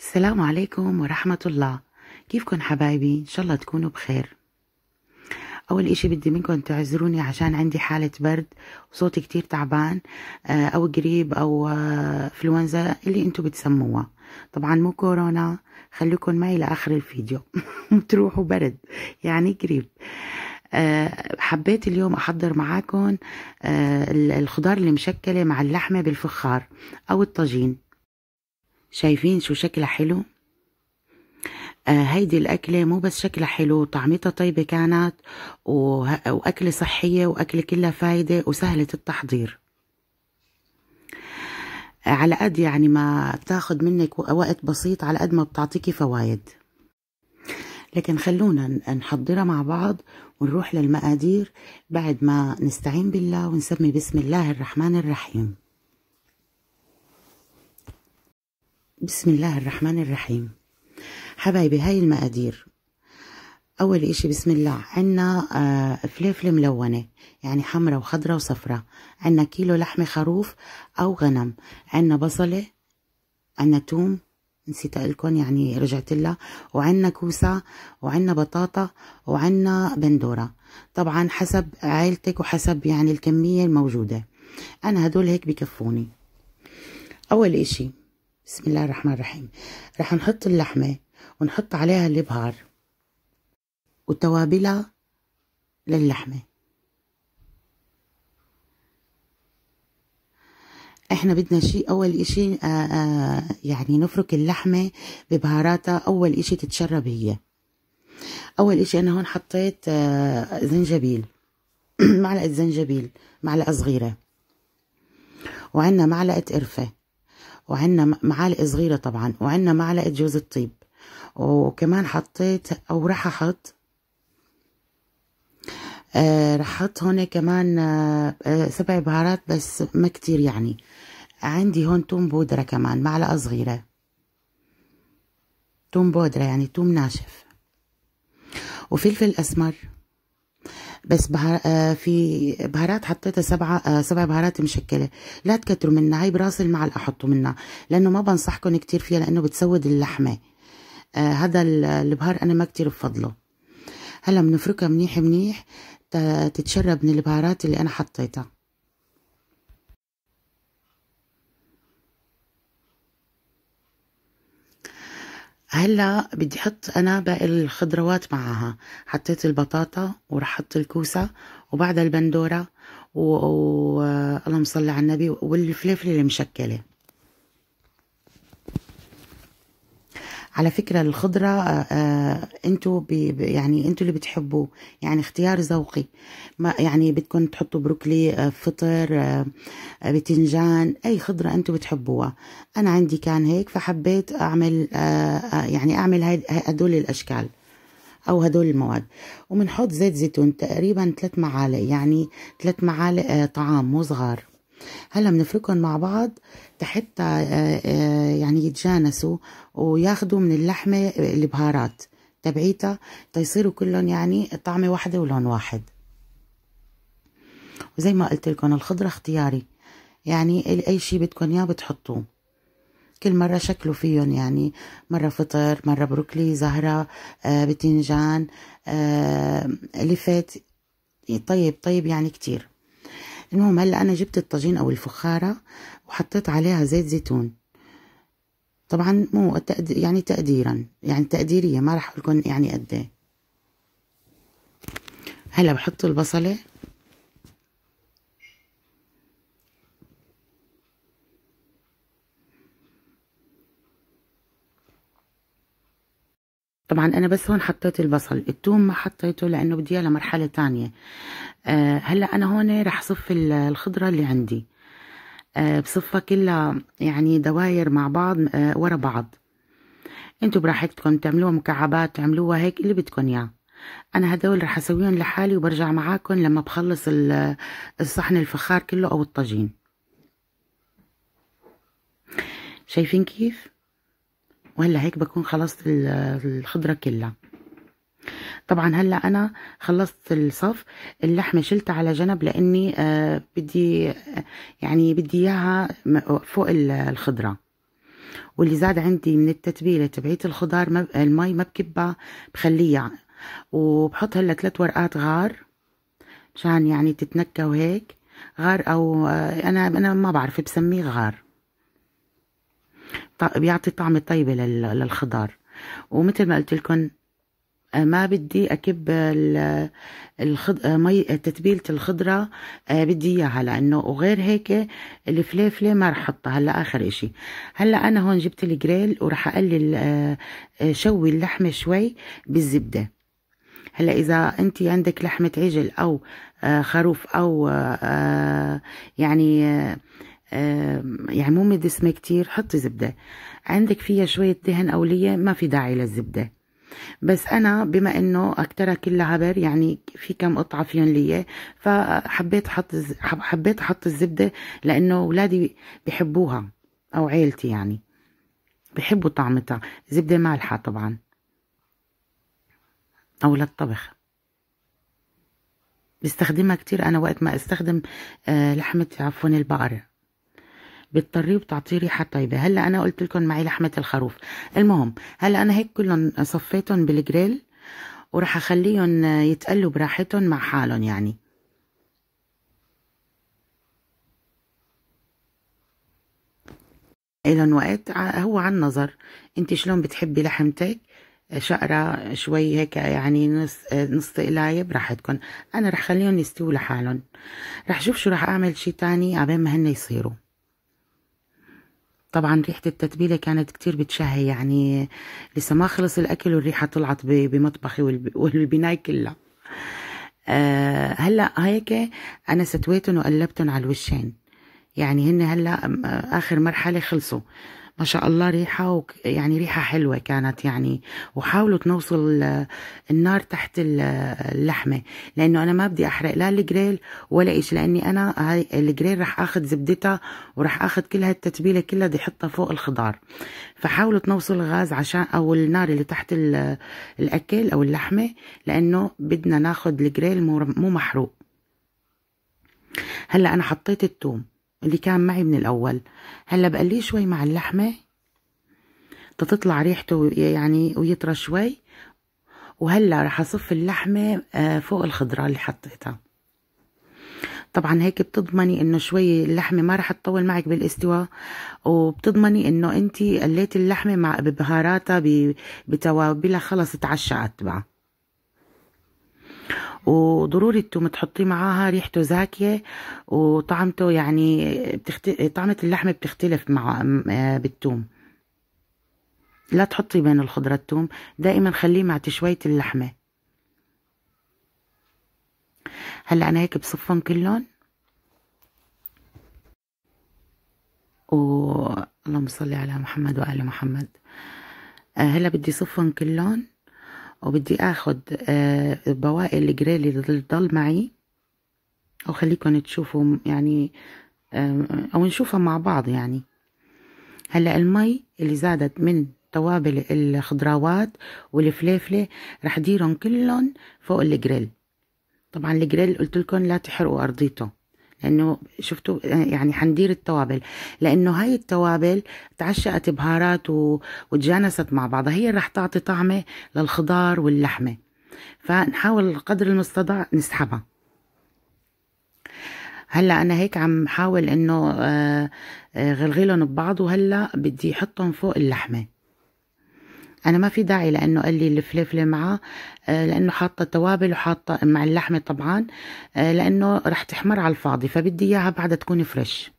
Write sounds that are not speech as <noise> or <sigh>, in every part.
السلام عليكم ورحمة الله كيفكن حبايبي إن شاء الله تكونوا بخير أول إشي بدي منكم تعذروني عشان عندي حالة برد وصوتي كتير تعبان آه، أو قريب أو إنفلونزا آه، اللي أنتوا بتسموها طبعا مو كورونا خليكن معي لآخر الفيديو <laughs> تروحوا برد يعني قريب آه، حبيت اليوم احضر معاكم الخضار المشكله مع اللحمه بالفخار او الطاجين شايفين شو شكلها حلو آه هيدي الأكلة مو بس شكلها حلو طعمتها طيبة كانت وأكلة صحية وأكلة كلها فايدة وسهلة التحضير آه على قد يعني ما تاخد منك وقت بسيط على قد ما بتعطيكي فوايد لكن خلونا نحضرها مع بعض ونروح للمقادير بعد ما نستعين بالله ونسمي بسم الله الرحمن الرحيم بسم الله الرحمن الرحيم حبايبي هاي المقادير اول اشي بسم الله عنا آه، فليفلة ملونة يعني حمرة وخضرة وصفرة عنا كيلو لحمة خروف او غنم عنا بصلة عنا توم نسيت اقلكم يعني رجعت لها وعنا كوسة وعنا بطاطا وعنا بندورة طبعا حسب عائلتك وحسب يعني الكمية الموجودة انا هدول هيك بكفوني اول اشي بسم الله الرحمن الرحيم رح نحط اللحمة ونحط عليها البهار وتوابلها للحمة احنا بدنا شيء اول اشي آآ آه، آآ آه، يعني نفرك اللحمة ببهاراتها اول اشي تتشرب هي اول اشي انا هون حطيت آه، زنجبيل <clears throat> معلقة زنجبيل معلقة صغيرة وعندنا معلقة قرفة وعندنا معالق صغيرة طبعا وعندنا معلقة جوز الطيب وكمان حطيت أو راح أحط آه راح أحط هون كمان آه،, آه سبع بهارات بس ما كتير يعني عندي هون توم بودرة كمان معلقة صغيرة توم بودرة يعني توم ناشف وفلفل أسمر بس بهار آه في بهارات حطيتها سبعة آه سبع بهارات مشكلة لا تكتروا منها هاي براس المعلقة حطوا منها لأنه ما بنصحكم كتير فيها لأنه بتسود اللحمة آه هذا البهار أنا ما كتير بفضله هلا بنفركها منيح منيح تتشرب من البهارات اللي أنا حطيتها هلا بدي احط انا باقي الخضروات معها حطيت البطاطا وراح احط الكوسه وبعدها البندوره و... و... آه، اللهم صل على النبي والفلفله المشكله على فكرة الخضرة آه، آه، انتوا يعني انتوا اللي بتحبوه يعني اختيار ذوقي ما يعني بدكم تحطوا بروكلي آه، فطر بتنجان اي خضرة انتوا بتحبوها انا عندي كان هيك فحبيت اعمل يعني اعمل هدول الاشكال او هدول المواد وبنحط زيت زيتون تقريبا ثلاث معالق يعني ثلاث معالق طعام مو صغار هلا بنفركهم مع بعض تحت آه، آه، يعني يتجانسوا وياخذوا من اللحمة البهارات تبعيتها تيصيروا كلهم يعني طعمة واحدة ولون واحد وزي ما قلت لكم الخضرة اختياري يعني أي شيء بدكم إياه بتحطوه كل مرة شكلوا فيهم يعني مرة فطر مرة بروكلي زهرة آه بتنجان آه لفت طيب طيب يعني كتير المهم هلا انا جبت الطاجين او الفخاره وحطيت عليها زيت زيتون طبعا مو يعني تقديرا يعني تقديريه ما راح اقول لكم يعني قد ايه هلا بحط البصله طبعا انا بس هون حطيت البصل التوم ما حطيته لانه بدي اياه لمرحله تانية أه هلا انا هون رح صف الخضره اللي عندي أه بصفها كلها يعني دواير مع بعض أه ورا بعض انتوا براحتكم تعملوها مكعبات تعملوها هيك اللي بدكم اياه انا هدول رح اسويهم لحالي وبرجع معاكم لما بخلص الصحن الفخار كله او الطاجين شايفين كيف وهلا هيك بكون خلصت الخضره كلها طبعا هلا انا خلصت الصف اللحمه شلتها على جنب لاني آه، بدي يعني بدي اياها فوق الخضره واللي زاد عندي من التتبيله تبعيت الخضار المي ما بكبها بخليها وبحط هلا ثلاث ورقات غار مشان يعني تتنكى وهيك غار او آه، انا انا ما بعرف بسميه غار بيعطي طعمة طيبة للخضار ومثل ما قلت لكم آه، ما بدي أكب الخض... آه، مي تتبيلة الخضرة آه، بدي إياها لأنه وغير هيك الفليفلة ما رح أحطها هلا آخر إشي هلا أنا هون جبت الجريل ورح أقلل شوي اللحمة شوي بالزبدة هلا إذا أنت عندك لحمة عجل أو خروف أو يعني يعني مو مدسمة كتير حطي زبدة عندك فيها شوية دهن أولية ما في داعي للزبدة بس أنا بما أنه أكترها كلها عبر يعني في كم قطعة فيهم لي فحبيت أحط حبيت أحط الزبدة لأنه أولادي بحبوها أو عيلتي يعني بحبوا طعمتها زبدة مالحة طبعا أو للطبخ بستخدمها كتير أنا وقت ما استخدم آه، لحمة عفوا البقر بتطريه وبتعطيه ريحه طيبه هلا انا قلت لكم معي لحمه الخروف المهم هلا انا هيك كلهم صفيتهم بالجريل وراح اخليهم يتقلوا براحتهم مع حالهم يعني إلن وقت هو على النظر انت شلون بتحبي لحمتك شقرة شوي هيك يعني نص نص قلاية براحتكم انا رح خليهم يستووا لحالهم رح شوف شو رح اعمل شي تاني عبين ما هن يصيروا طبعا ريحة التتبيلة كانت كتير بتشهي يعني لسه ما خلص الأكل والريحة طلعت بمطبخي <laughs> والبناية كلها آه، هلا هيك أنا ستويتهم وقلبتهم على الوشين يعني هن هلا آخر مرحلة خلصوا ما شاء الله ريحة وك... يعني ريحة حلوة كانت يعني وحاولوا تنوصل النار تحت اللحمة لأنه أنا ما بدي أحرق لا الجريل ولا إيش لأني أنا هاي الجريل رح أخذ زبدتها ورح أخذ كل هالتتبيلة كلها بدي أحطها فوق الخضار فحاولوا تنوصل الغاز عشان أو النار اللي تحت الأكل أو اللحمة لأنه بدنا ناخذ الجريل مو محروق هلا أنا حطيت التوم اللي كان معي من الأول هلا بقليه شوي مع اللحمة تطلع ريحته يعني ويطرى شوي وهلا رح اصف اللحمة آه، فوق الخضرة اللي حطيتها طبعا هيك بتضمني انه شوي اللحمه ما راح تطول معك بالاستواء وبتضمني انه انت قليتي اللحمه مع ببهاراتها بتوابلها خلص اتعشقت بقى وضروري انتم تحطيه معاها ريحته زاكيه وطعمته يعني بتخت... طعمه اللحمه بتختلف مع بالثوم لا تحطي بين الخضره الثوم دائما خليه مع تشويه اللحمه هلا انا هيك بصفهم كلهم و اللهم صل على محمد وآل محمد أه، هلا بدي صفهم كلهم وبدي اخد بواقي آه، بوائل اللي ضل معي وخليكم تشوفوا يعني آه، او نشوفها مع بعض يعني هلا المي اللي زادت من توابل الخضروات والفليفله رح ديرهم كلهم فوق الجريل طبعا الجريل قلت لكم لا تحرقوا ارضيته لانه شفتوا يعني حندير التوابل لانه هاي التوابل تعشقت بهارات و... وتجانست مع بعضها هي رح تعطي طعمه للخضار واللحمه فنحاول قدر المستطاع نسحبها هلا انا هيك عم حاول انه آه، آه، غلغلهم ببعض وهلا بدي احطهم فوق اللحمه انا ما في داعي لانه قال لي الفليفله معاه لانه حاطه توابل وحاطه مع اللحمه طبعا آه، لانه راح تحمر على الفاضي فبدي اياها بعدها تكون فريش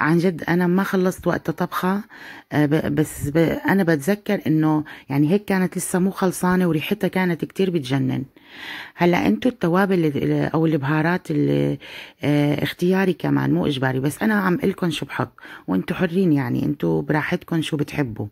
عن جد انا ما خلصت وقت طبخه آه، بس انا بتذكر انه يعني هيك كانت لسه مو خلصانه وريحتها كانت كتير بتجنن هلا انتو التوابل او البهارات اللي آه، اختياري كمان مو اجباري بس انا عم لكم شو بحط وانتو حرين يعني انتو براحتكم شو بتحبوا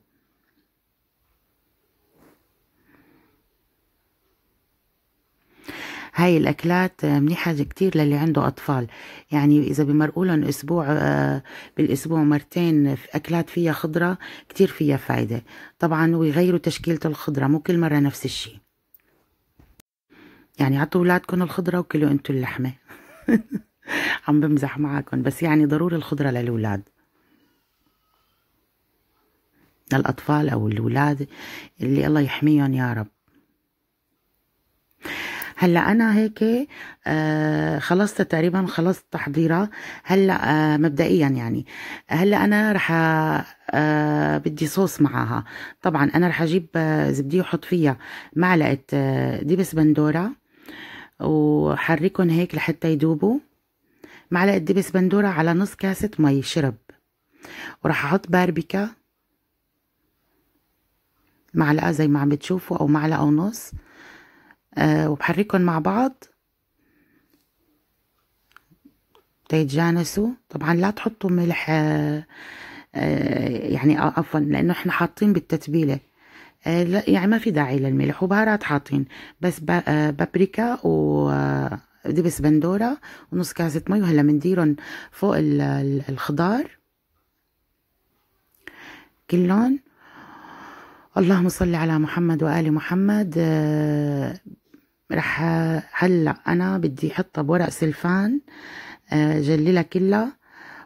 هاي الأكلات منيحة كتير للي عنده أطفال يعني إذا لهم أسبوع آه، بالأسبوع مرتين في أكلات فيها خضرة كتير فيها فايدة طبعا ويغيروا تشكيلة الخضرة مو كل مرة نفس الشيء يعني عطوا أولادكم الخضرة وكلوا أنتوا اللحمة <laughs> عم بمزح معكم بس يعني ضروري الخضرة للأولاد للأطفال أو الأولاد اللي الله يحميهم يا رب هلا انا هيك آه، خلصت تقريبا خلصت تحضيرها هلا آه، مبدئيا يعني هلا انا رح آه، بدي صوص معها طبعا انا رح اجيب زبديه وحط فيها معلقه دبس بندوره وحركهم هيك لحتى يدوبوا معلقه دبس بندوره على نص كاسه مي شرب وراح احط باربيكا معلقه زي ما عم بتشوفوا او معلقه ونص آه، وبحركهم مع بعض تيتجانسوا طبعا لا تحطوا ملح آه، آه، يعني عفوا لانه احنا حاطين بالتتبيله لا يعني ما في داعي للملح وبهارات حاطين بس بابريكا و دبس بندورة ونص كاسة مي وهلا منديرن فوق الخضار كلهم اللهم صل على محمد وآل محمد رح هلا انا بدي احطها بورق سلفان آه، جللها كلها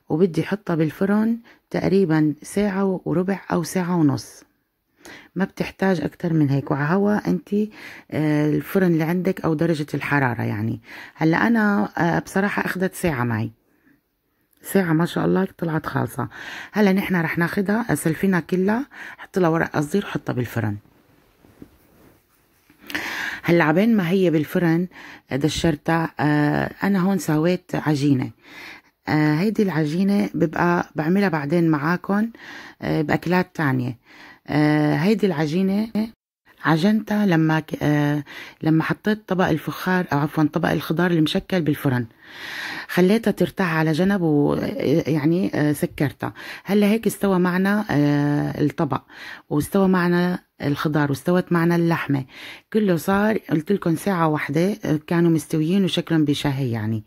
وبدي احطها بالفرن تقريبا ساعة وربع او ساعة ونص ما بتحتاج اكتر من هيك وعلى انت آه، الفرن اللي عندك او درجة الحرارة يعني هلا انا آه، بصراحة اخدت ساعة معي ساعة ما شاء الله طلعت خالصة هلا نحنا رح ناخدها سلفينا كلها حط لها ورق قصدير وحطها بالفرن هلا عبين ما هي بالفرن دشرتها آه، انا هون سويت عجينه آه، هيدي العجينه ببقى بعملها بعدين معاكم آه، باكلات تانية هيدي العجينه عجنتها لما آه، لما حطيت طبق الفخار او عفوا طبق الخضار المشكل بالفرن خليتها ترتاح على جنب ويعني آه، سكرتها هلا هيك استوى معنا آه، الطبق واستوى معنا الخضار واستوت معنا اللحمة كله صار قلت لكم ساعة واحدة كانوا مستويين وشكلهم بشهي يعني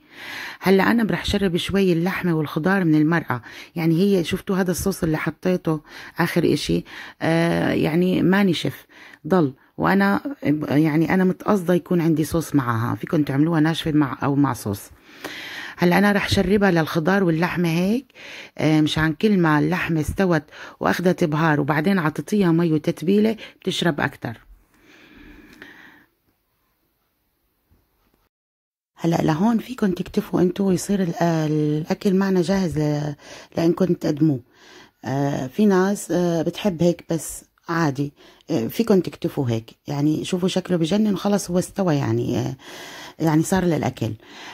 هلا أنا برح شرب شوي اللحمة والخضار من المرأة يعني هي شفتوا هذا الصوص اللي حطيته آخر إشي آه يعني ما نشف ضل وانا يعني انا متقصده يكون عندي صوص معها فيكم تعملوها ناشفه مع او مع صوص هلا انا رح شربها للخضار واللحمه هيك آه، مشان كل ما اللحمه استوت واخذت بهار وبعدين عطيتيها مي وتتبيله بتشرب اكثر هلا لهون فيكم تكتفوا انتم ويصير الاكل معنا جاهز لانكم تقدموه آه، في ناس آه، بتحب هيك بس عادي آه، فيكم تكتفوا هيك يعني شوفوا شكله بجنن خلص هو استوى يعني آه، يعني صار للاكل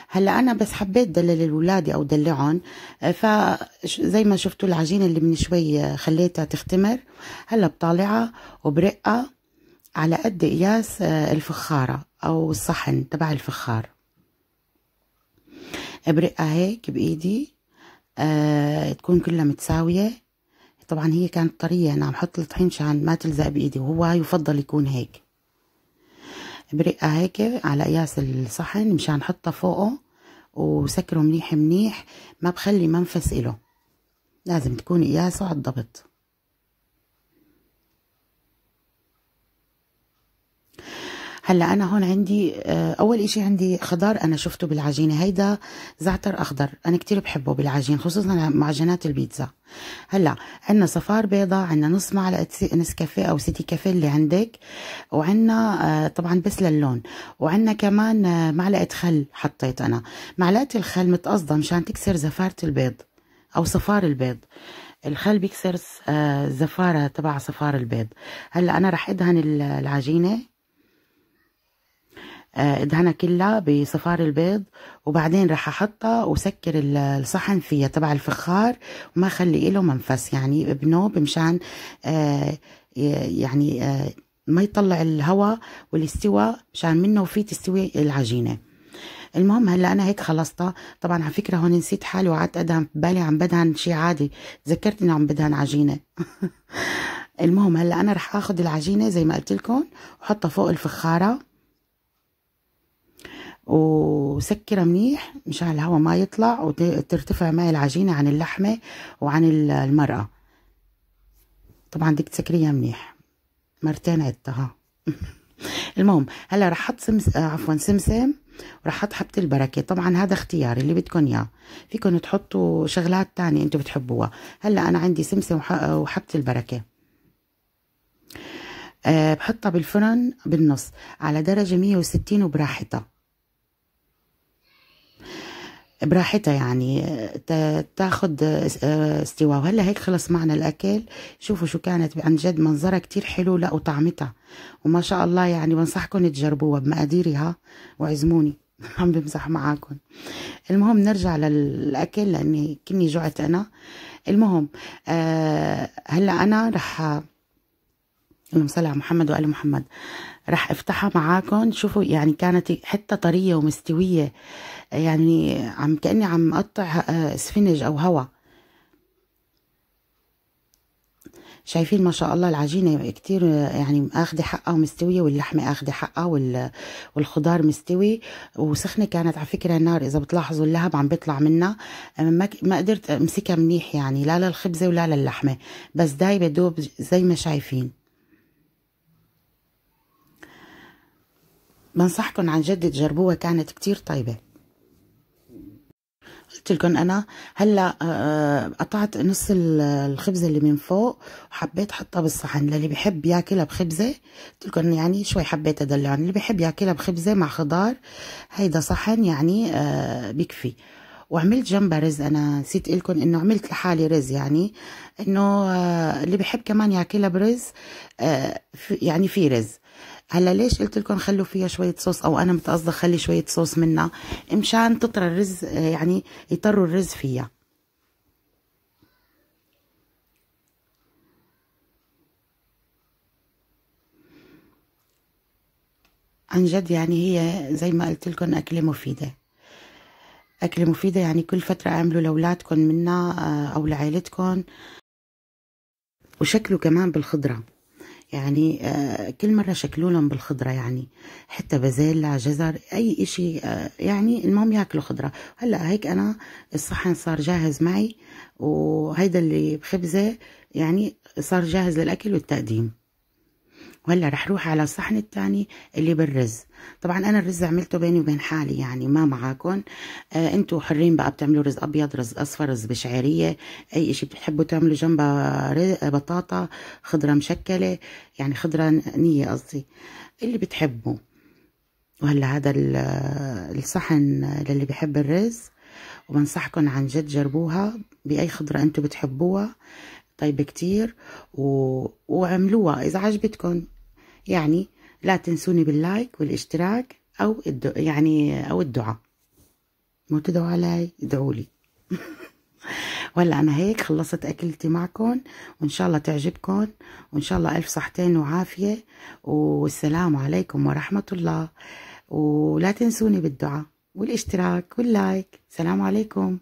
هلا انا بس حبيت دلل الاولاد او دلعهم آه، فزي ما شفتوا العجينه اللي من شوي خليتها تختمر هلا بطالعها وبرقها على قد قياس الفخاره او الصحن تبع الفخار برقها هيك بايدي أه تكون كلها متساويه طبعا هي كانت طرية أنا عم حط الطحين عشان ما تلزق بإيدي وهو يفضل يكون هيك برقة هيك على قياس الصحن مشان حطها فوقه وسكره منيح منيح ما بخلي منفس إله لازم تكون قياسه على الضبط هلا انا هون عندي آه، اول إشي عندي خضار انا شفته بالعجينه هيدا زعتر اخضر انا كتير بحبه بالعجين خصوصا معجنات البيتزا هلا عندنا صفار بيضة عندنا نص معلقة نسكافيه أو سيتي كافيه اللي عندك وعندنا آه، طبعا بس للون وعندنا كمان آه، معلقة خل حطيت أنا معلقة الخل متقصدة مشان تكسر زفارة البيض أو صفار البيض الخل بيكسر زفارة تبع صفار البيض هلا أنا رح أدهن العجينة آه، ادهنها كلها بصفار البيض وبعدين راح احطها وسكر الصحن فيها تبع الفخار وما اخلي له منفس يعني بنوب مشان آه، يعني آه، ما يطلع الهواء والاستواء مشان منه وفي تستوي العجينه المهم هلا انا هيك خلصتها طبعا على فكره هون نسيت حالي وقعدت ادهن بالي عم بدهن شيء عادي تذكرت اني عم بدهن عجينه <laughs> المهم هلا انا رح اخذ العجينه زي ما قلت لكم وحطها فوق الفخاره وسكرها منيح مشان الهواء ما يطلع وترتفع معي العجينة عن اللحمة وعن المرأة طبعا بدك تسكريها منيح مرتين عدتها <laughs> المهم هلا رح احط سمس آه، عفوا سمسم ورح احط حبة البركة طبعا هذا اختياري اللي بدكم اياه فيكم تحطوا شغلات تانية انتم بتحبوها هلا انا عندي سمسم آه، وحبة البركة أه بحطها بالفرن بالنص على درجة 160 وبراحتها براحتها يعني تاخد آه، استواء وهلا هيك خلص معنا الاكل شوفوا شو كانت عن جد منظرها كتير حلو لا وطعمتها وما شاء الله يعني بنصحكم تجربوها بمقاديرها وعزموني <laughs> عم بمزح معاكم المهم نرجع للاكل لاني كني جوعت انا المهم آه، هلا انا رح اللهم صل على محمد وآل محمد راح افتحها معاكم شوفوا يعني كانت حتة طرية ومستوية يعني عم كأني عم أقطع آه، سفنج أو هواء شايفين ما شاء الله العجينة كتير يعني أخذ حقها ومستوية واللحمة أخذ حقها والخضار مستوي وسخنة كانت على فكرة النار إذا بتلاحظوا اللهب عم بيطلع منها ما قدرت أمسكها منيح يعني لا للخبزة ولا للحمة بس دايبة دوب زي ما شايفين بنصحكم عن جد تجربوها كانت كتير طيبة قلت لكم انا هلا آه، آه، قطعت نص الخبزة اللي من فوق وحبيت احطها بالصحن للي بحب ياكلها بخبزه قلت لكم يعني شوي حبيت ادلعهم اللي بحب ياكلها بخبزه مع خضار هيدا صحن يعني آه، بكفي وعملت جنبها رز انا نسيت لكم انه عملت لحالي رز يعني انه اللي بحب كمان ياكلها برز يعني في رز هلا ليش قلت لكم خلوا فيها شويه صوص او انا متقصده خلي شويه صوص منها مشان تطرى الرز آه، يعني يطروا الرز فيها عن جد يعني هي زي ما قلت لكم اكله مفيده اكله مفيده يعني كل فتره اعملوا لاولادكم منها آه، او لعائلتكم وشكله كمان بالخضره يعني آه، كل مرة شكلوا لهم بالخضرة يعني حتى بازيلا جزر أي إشي آه، يعني المهم ياكلوا خضرة هلا هيك أنا الصحن صار جاهز معي وهيدا اللي بخبزة يعني صار جاهز للأكل والتقديم وهلا رح روح على الصحن الثاني اللي بالرز طبعا انا الرز عملته بيني وبين حالي يعني ما معاكم آه انتم حرين بقى بتعملوا رز ابيض رز اصفر رز بشعيريه اي شيء بتحبوا تعملوا جنبها آه، بطاطا خضره مشكله يعني خضره نيه قصدي اللي بتحبوا وهلا هذا الصحن للي بحب الرز وبنصحكم عن جد جربوها باي خضره انتم بتحبوها طيبه كتير و... وعملوها اذا عجبتكم يعني لا تنسوني باللايك والاشتراك أو الدع... يعني أو الدعاء مو تدعوا علي ادعوا لي <laughs> ولا أنا هيك خلصت أكلتي معكم وإن شاء الله تعجبكم وإن شاء الله ألف صحتين وعافية والسلام عليكم ورحمة الله ولا تنسوني بالدعاء والاشتراك واللايك سلام عليكم